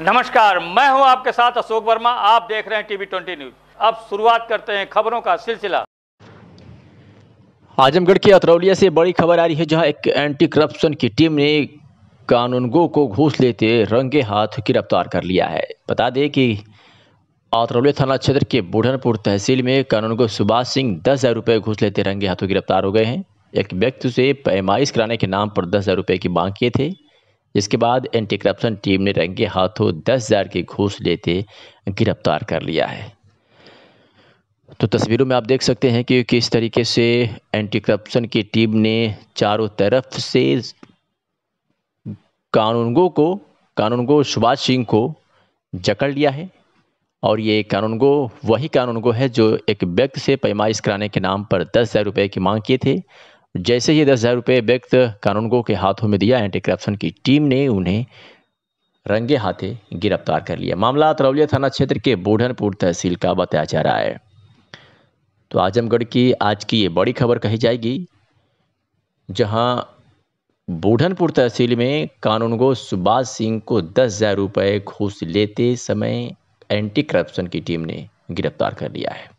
नमस्कार मैं हूं आपके साथ अशोक वर्मा आप देख रहे हैं टीवी ट्वेंटी न्यूज अब शुरुआत करते हैं खबरों का सिलसिला आजमगढ़ के अतरौलिया से बड़ी खबर आ रही है जहां एक एंटी करप्शन की टीम ने कानूनगो को घूस लेते रंगे हाथ गिरफ्तार कर लिया है बता दें कि अतरौलिया थाना क्षेत्र के बुढ़नपुर तहसील में कानूनगो सुभाष सिंह दस हज़ार रुपये घूस लेते रंगे हाथों गिरफ्तार हो गए हैं एक व्यक्ति से पैमाइश कराने के नाम पर दस हज़ार रुपये की मांग किए थे जिसके बाद एंटी करप्शन टीम ने रंगे हाथों दस हज़ार की घूस लेते गिरफ्तार कर लिया है तो तस्वीरों में आप देख सकते हैं कि किस तरीके से एंटी करप्शन की टीम ने चारों तरफ से कानूनगो को कानूनगो सुभाष सिंह को जकड़ लिया है और ये कानूनगो वही कानूनगो है जो एक व्यक्ति से पैमाइश कराने के नाम पर दस हज़ार रुपये की मांग किए थे जैसे ही दस हज़ार रुपये व्यक्त कानूनगो के हाथों में दिया एंटी करप्शन की टीम ने उन्हें रंगे हाथे गिरफ्तार कर लिया मामला तरवलिया थाना क्षेत्र के बूढ़नपुर तहसील का बताया जा रहा है तो आजमगढ़ की आज की ये बड़ी खबर कही जाएगी जहां बूढ़नपुर तहसील में कानूनगो सुभाष सिंह को दस हज़ार रुपये घूस लेते समय एंटी करप्शन की टीम ने गिरफ्तार कर लिया है